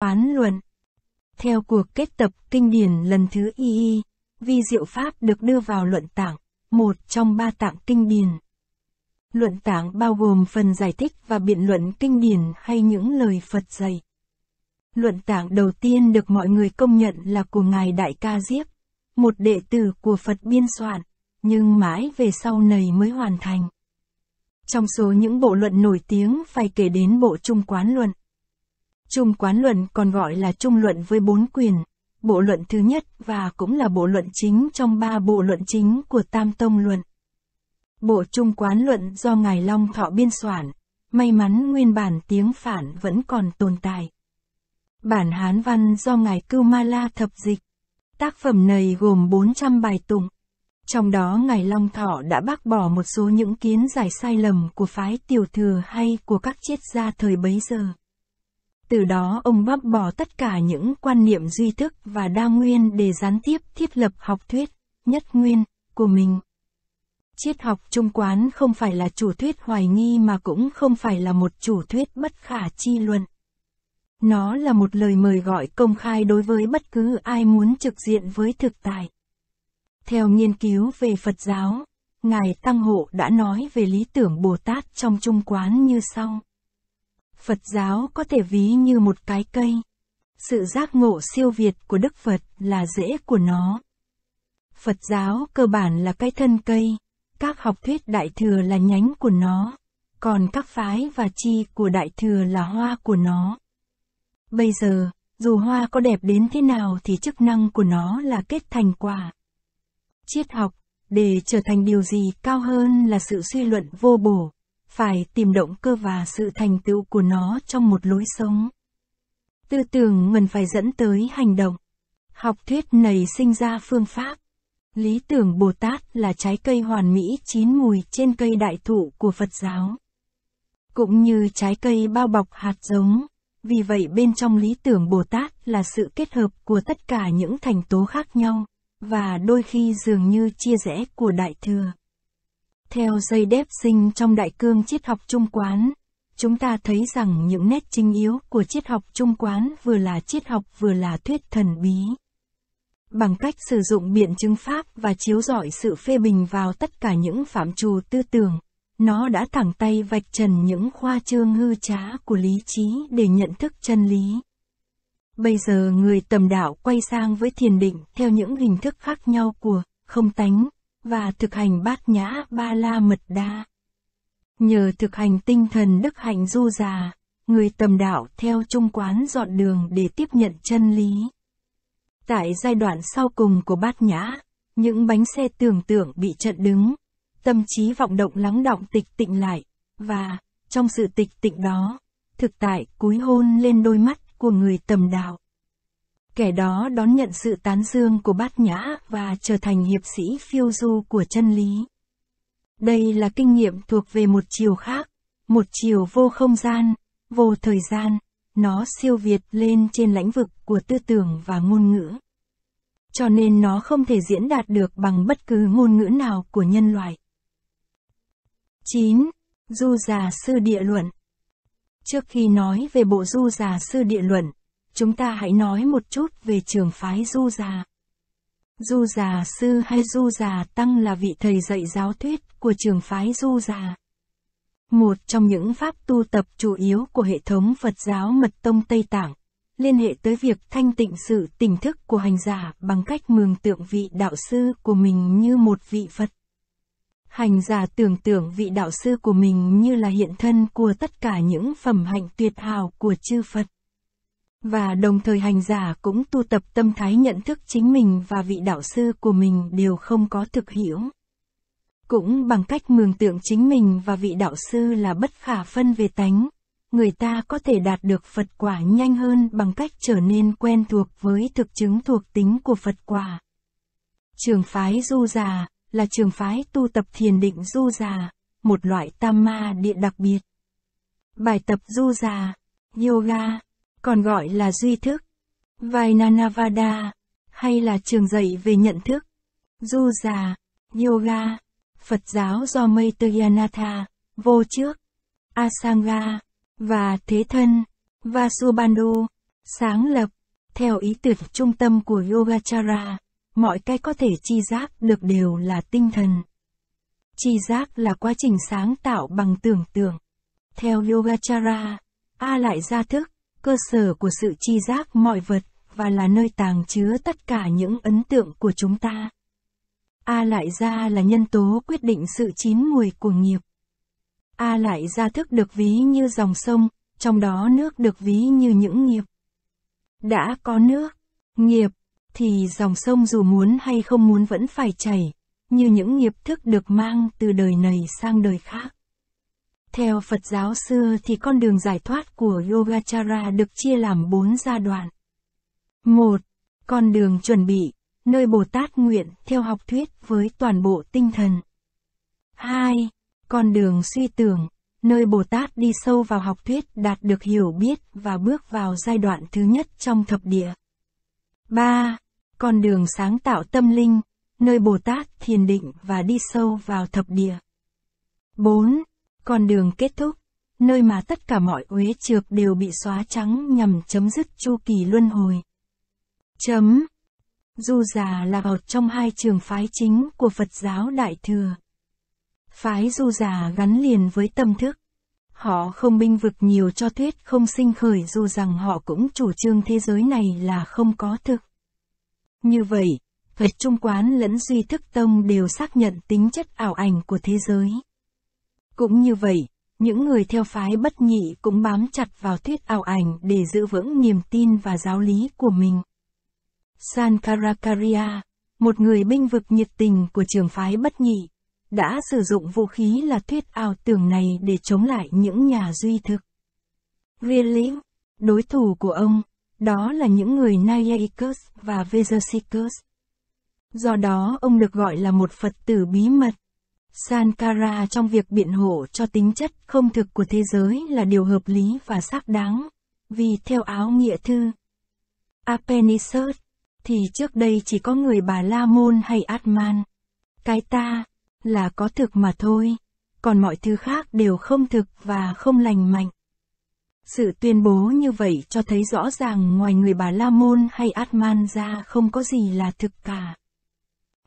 Toán luận Theo cuộc kết tập kinh điển lần thứ y, vi diệu pháp được đưa vào luận tạng, một trong ba tạng kinh điển. Luận tạng bao gồm phần giải thích và biện luận kinh điển hay những lời Phật dạy. Luận tạng đầu tiên được mọi người công nhận là của Ngài Đại Ca Diếp, một đệ tử của Phật biên soạn, nhưng mãi về sau này mới hoàn thành. Trong số những bộ luận nổi tiếng phải kể đến bộ Trung Quán Luận, Trung quán luận còn gọi là trung luận với bốn quyền, bộ luận thứ nhất và cũng là bộ luận chính trong ba bộ luận chính của Tam Tông Luận. Bộ trung quán luận do Ngài Long Thọ biên soạn, may mắn nguyên bản tiếng phản vẫn còn tồn tại. Bản Hán văn do Ngài Cư Ma La thập dịch. Tác phẩm này gồm 400 bài tụng. Trong đó Ngài Long Thọ đã bác bỏ một số những kiến giải sai lầm của phái tiểu thừa hay của các triết gia thời bấy giờ. Từ đó ông bác bỏ tất cả những quan niệm duy thức và đa nguyên để gián tiếp thiết lập học thuyết nhất nguyên của mình. Triết học trung quán không phải là chủ thuyết hoài nghi mà cũng không phải là một chủ thuyết bất khả chi luận. Nó là một lời mời gọi công khai đối với bất cứ ai muốn trực diện với thực tại. Theo nghiên cứu về Phật giáo, Ngài Tăng Hộ đã nói về lý tưởng Bồ Tát trong Trung Quán như sau. Phật giáo có thể ví như một cái cây. Sự giác ngộ siêu việt của Đức Phật là rễ của nó. Phật giáo cơ bản là cái thân cây, các học thuyết đại thừa là nhánh của nó, còn các phái và chi của đại thừa là hoa của nó. Bây giờ, dù hoa có đẹp đến thế nào thì chức năng của nó là kết thành quả. Triết học, để trở thành điều gì cao hơn là sự suy luận vô bổ, phải tìm động cơ và sự thành tựu của nó trong một lối sống. Tư tưởng ngần phải dẫn tới hành động. Học thuyết nảy sinh ra phương pháp. Lý tưởng Bồ Tát là trái cây hoàn mỹ chín mùi trên cây đại thụ của Phật giáo. Cũng như trái cây bao bọc hạt giống. Vì vậy bên trong lý tưởng Bồ Tát là sự kết hợp của tất cả những thành tố khác nhau, và đôi khi dường như chia rẽ của Đại Thừa. Theo dây đép sinh trong đại cương triết học trung quán, chúng ta thấy rằng những nét chính yếu của triết học trung quán vừa là triết học vừa là thuyết thần bí. Bằng cách sử dụng biện chứng pháp và chiếu rọi sự phê bình vào tất cả những phạm trù tư tưởng, nó đã thẳng tay vạch trần những khoa trương hư trá của lý trí để nhận thức chân lý. Bây giờ người tầm đạo quay sang với thiền định theo những hình thức khác nhau của không tánh, và thực hành bát nhã ba la mật đa. Nhờ thực hành tinh thần đức hạnh du già, người tầm đạo theo trung quán dọn đường để tiếp nhận chân lý. Tại giai đoạn sau cùng của bát nhã, những bánh xe tưởng tượng bị chặn đứng, tâm trí vọng động lắng động tịch tịnh lại, và, trong sự tịch tịnh đó, thực tại cúi hôn lên đôi mắt của người tầm đạo. Kẻ đó đón nhận sự tán dương của bát nhã và trở thành hiệp sĩ phiêu du của chân lý. Đây là kinh nghiệm thuộc về một chiều khác, một chiều vô không gian, vô thời gian, nó siêu việt lên trên lãnh vực của tư tưởng và ngôn ngữ. Cho nên nó không thể diễn đạt được bằng bất cứ ngôn ngữ nào của nhân loại. 9. Du già sư địa luận Trước khi nói về bộ du già sư địa luận, chúng ta hãy nói một chút về trường phái Du Già. Du Già Sư hay Du Già Tăng là vị thầy dạy giáo thuyết của trường phái Du Già. Một trong những pháp tu tập chủ yếu của hệ thống Phật giáo Mật Tông Tây Tạng, liên hệ tới việc thanh tịnh sự tỉnh thức của hành giả bằng cách mường tượng vị đạo sư của mình như một vị Phật. Hành giả tưởng tượng vị đạo sư của mình như là hiện thân của tất cả những phẩm hạnh tuyệt hào của chư Phật. Và đồng thời hành giả cũng tu tập tâm thái nhận thức chính mình và vị đạo sư của mình đều không có thực hiểu. Cũng bằng cách mường tượng chính mình và vị đạo sư là bất khả phân về tánh, người ta có thể đạt được Phật quả nhanh hơn bằng cách trở nên quen thuộc với thực chứng thuộc tính của Phật quả. Trường phái Du Già là trường phái tu tập thiền định Du Già, một loại tam ma địa đặc biệt. Bài tập Du Già, Yoga còn gọi là duy thức, Vainanavada, hay là trường dạy về nhận thức, du già, yoga, Phật giáo do Maitreyanatha, vô trước, Asanga, và thế thân, Vasubandhu, sáng lập, theo ý tưởng trung tâm của Yogacara, mọi cái có thể chi giác được đều là tinh thần. Chi giác là quá trình sáng tạo bằng tưởng tượng. Theo Yogacara, A lại ra thức, cơ sở của sự chi giác mọi vật và là nơi tàng chứa tất cả những ấn tượng của chúng ta. A lại ra là nhân tố quyết định sự chín mùi của nghiệp. A lại ra thức được ví như dòng sông, trong đó nước được ví như những nghiệp. Đã có nước, nghiệp, thì dòng sông dù muốn hay không muốn vẫn phải chảy, như những nghiệp thức được mang từ đời này sang đời khác. Theo Phật giáo xưa thì con đường giải thoát của Yogacara được chia làm bốn giai đoạn. một Con đường chuẩn bị, nơi Bồ Tát nguyện theo học thuyết với toàn bộ tinh thần. 2. Con đường suy tưởng, nơi Bồ Tát đi sâu vào học thuyết đạt được hiểu biết và bước vào giai đoạn thứ nhất trong thập địa. 3. Con đường sáng tạo tâm linh, nơi Bồ Tát thiền định và đi sâu vào thập địa. 4. Con đường kết thúc, nơi mà tất cả mọi uế trượp đều bị xóa trắng nhằm chấm dứt chu kỳ luân hồi. Chấm. Du già là một trong hai trường phái chính của Phật giáo Đại Thừa. Phái du già gắn liền với tâm thức. Họ không binh vực nhiều cho thuyết không sinh khởi dù rằng họ cũng chủ trương thế giới này là không có thực. Như vậy, Phật Trung Quán lẫn Duy Thức Tông đều xác nhận tính chất ảo ảnh của thế giới. Cũng như vậy, những người theo phái bất nhị cũng bám chặt vào thuyết ảo ảnh để giữ vững niềm tin và giáo lý của mình. Sankarakarya, một người binh vực nhiệt tình của trường phái bất nhị, đã sử dụng vũ khí là thuyết ảo tưởng này để chống lại những nhà duy thực. Rilim, đối thủ của ông, đó là những người Nayayikus và Vejasikus. Do đó ông được gọi là một Phật tử bí mật. Sankara trong việc biện hộ cho tính chất không thực của thế giới là điều hợp lý và xác đáng, vì theo áo nghĩa thư Apenisert, thì trước đây chỉ có người bà La Môn hay Atman. Cái ta, là có thực mà thôi, còn mọi thứ khác đều không thực và không lành mạnh. Sự tuyên bố như vậy cho thấy rõ ràng ngoài người bà La Môn hay Atman ra không có gì là thực cả.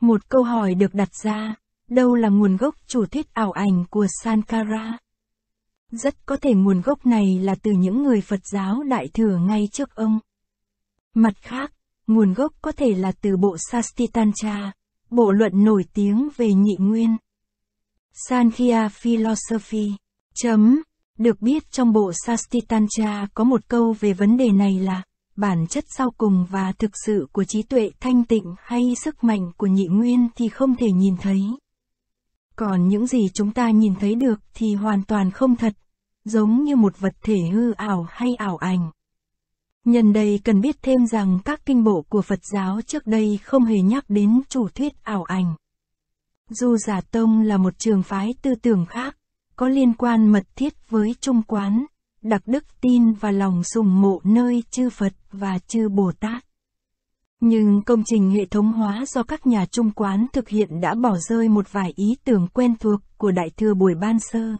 Một câu hỏi được đặt ra, đâu là nguồn gốc chủ thuyết ảo ảnh của Sankara. Rất có thể nguồn gốc này là từ những người Phật giáo đại thừa ngay trước ông. Mặt khác, nguồn gốc có thể là từ bộ Sastitantra, bộ luận nổi tiếng về nhị nguyên. Sankhya Philosophy. Chấm. Được biết trong bộ Sastitantra có một câu về vấn đề này là bản chất sau cùng và thực sự của trí tuệ thanh tịnh hay sức mạnh của nhị nguyên thì không thể nhìn thấy. Còn những gì chúng ta nhìn thấy được thì hoàn toàn không thật, giống như một vật thể hư ảo hay ảo ảnh. Nhân đây cần biết thêm rằng các kinh bộ của Phật giáo trước đây không hề nhắc đến chủ thuyết ảo ảnh. Du Giả Tông là một trường phái tư tưởng khác, có liên quan mật thiết với Trung Quán, đặc đức tin và lòng sùng mộ nơi chư Phật và chư Bồ Tát. Nhưng công trình hệ thống hóa do các nhà trung quán thực hiện đã bỏ rơi một vài ý tưởng quen thuộc của đại thừa buổi ban sơ.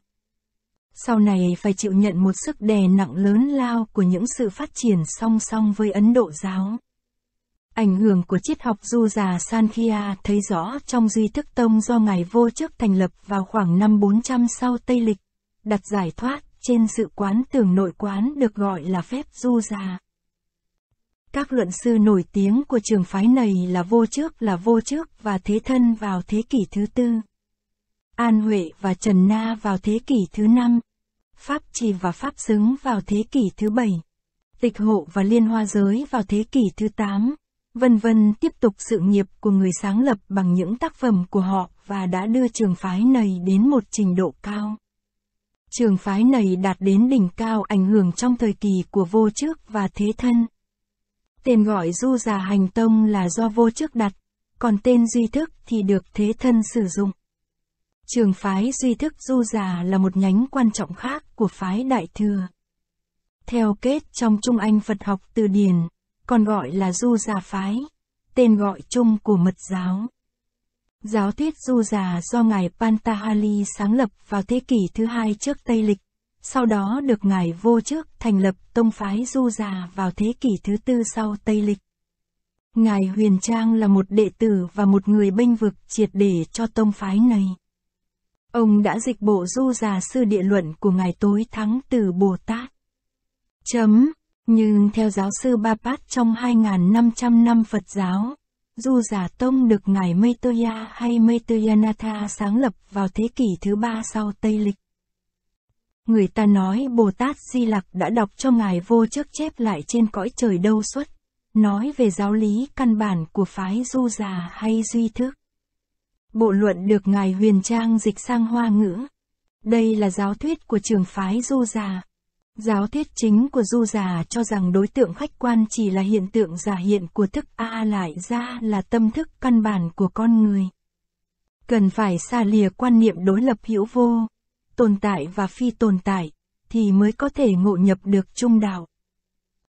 Sau này phải chịu nhận một sức đè nặng lớn lao của những sự phát triển song song với Ấn Độ giáo. Ảnh hưởng của triết học du già Sankhya thấy rõ trong duy thức tông do Ngài Vô Trước thành lập vào khoảng năm 400 sau Tây Lịch, đặt giải thoát trên sự quán tưởng nội quán được gọi là phép du già. Các luận sư nổi tiếng của trường phái này là vô trước là vô trước và thế thân vào thế kỷ thứ tư. An Huệ và Trần Na vào thế kỷ thứ năm. Pháp Trì và Pháp Xứng vào thế kỷ thứ bảy. Tịch Hộ và Liên Hoa Giới vào thế kỷ thứ tám. Vân vân tiếp tục sự nghiệp của người sáng lập bằng những tác phẩm của họ và đã đưa trường phái này đến một trình độ cao. Trường phái này đạt đến đỉnh cao ảnh hưởng trong thời kỳ của vô trước và thế thân. Tên gọi du già hành tông là do vô trước đặt, còn tên duy thức thì được thế thân sử dụng. Trường phái duy thức du già là một nhánh quan trọng khác của phái đại thừa. Theo kết trong Trung Anh Phật học từ điển, còn gọi là du già phái, tên gọi chung của mật giáo. Giáo thuyết du già do ngài Pantahali sáng lập vào thế kỷ thứ hai trước Tây lịch, sau đó được ngài vô trước thành lập tông phái du già vào thế kỷ thứ tư sau Tây Lịch. Ngài Huyền Trang là một đệ tử và một người bênh vực triệt để cho tông phái này. Ông đã dịch bộ du già sư địa luận của Ngài Tối Thắng từ Bồ Tát. Chấm. Nhưng theo giáo sư Ba Bát trong 2.500 năm Phật giáo, Du Giả Tông được Ngài Maitreya hay Maitreyanatha sáng lập vào thế kỷ thứ ba sau Tây Lịch. Người ta nói Bồ Tát Di Lặc đã đọc cho ngài vô trước chép lại trên cõi trời đâu xuất, nói về giáo lý căn bản của phái du già hay duy thức. Bộ luận được ngài huyền trang dịch sang hoa ngữ. Đây là giáo thuyết của trường phái du già. Giáo thuyết chính của du già cho rằng đối tượng khách quan chỉ là hiện tượng giả hiện của thức A lại ra là tâm thức căn bản của con người. Cần phải xa lìa quan niệm đối lập hữu vô, tồn tại và phi tồn tại, thì mới có thể ngộ nhập được trung đạo.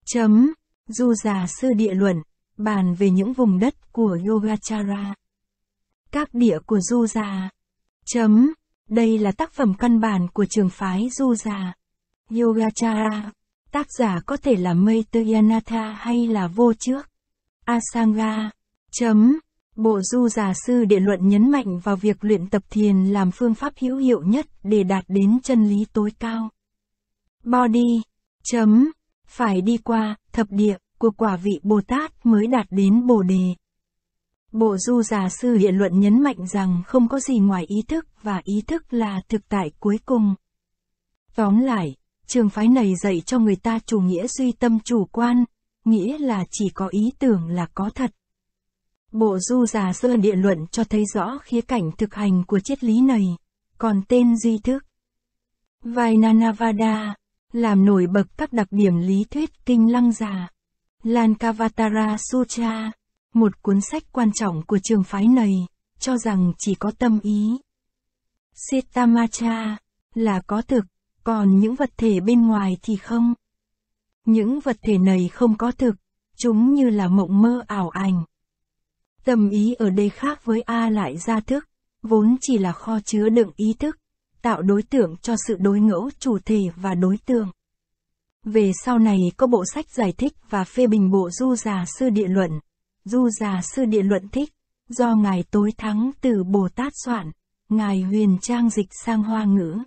Chấm. Du già sư địa luận, bàn về những vùng đất của Yogacara. Các địa của Du già. Chấm. Đây là tác phẩm căn bản của trường phái Du già. Yogacara. Tác giả có thể là Maitreya Natha hay là vô trước. Asanga. Chấm. Bộ du già sư địa luận nhấn mạnh vào việc luyện tập thiền làm phương pháp hữu hiệu nhất để đạt đến chân lý tối cao. Body. Chấm. Phải đi qua, thập địa, của quả vị Bồ Tát mới đạt đến Bồ Đề. Bộ du già sư địa luận nhấn mạnh rằng không có gì ngoài ý thức và ý thức là thực tại cuối cùng. Tóm lại, trường phái này dạy cho người ta chủ nghĩa duy tâm chủ quan, nghĩa là chỉ có ý tưởng là có thật. Bộ du già sơ địa luận cho thấy rõ khía cạnh thực hành của triết lý này, còn tên duy thức. Vainanavada, làm nổi bật các đặc điểm lý thuyết kinh lăng già. Lankavatara Sutra, một cuốn sách quan trọng của trường phái này, cho rằng chỉ có tâm ý. Setamacha, là có thực, còn những vật thể bên ngoài thì không. Những vật thể này không có thực, chúng như là mộng mơ ảo ảnh. Tâm ý ở đây khác với A lại ra thức, vốn chỉ là kho chứa đựng ý thức, tạo đối tượng cho sự đối ngẫu chủ thể và đối tượng. Về sau này có bộ sách giải thích và phê bình bộ Du Già Sư Địa Luận. Du Già Sư Địa Luận thích, do Ngài Tối Thắng từ Bồ Tát soạn, Ngài Huyền Trang dịch sang Hoa ngữ.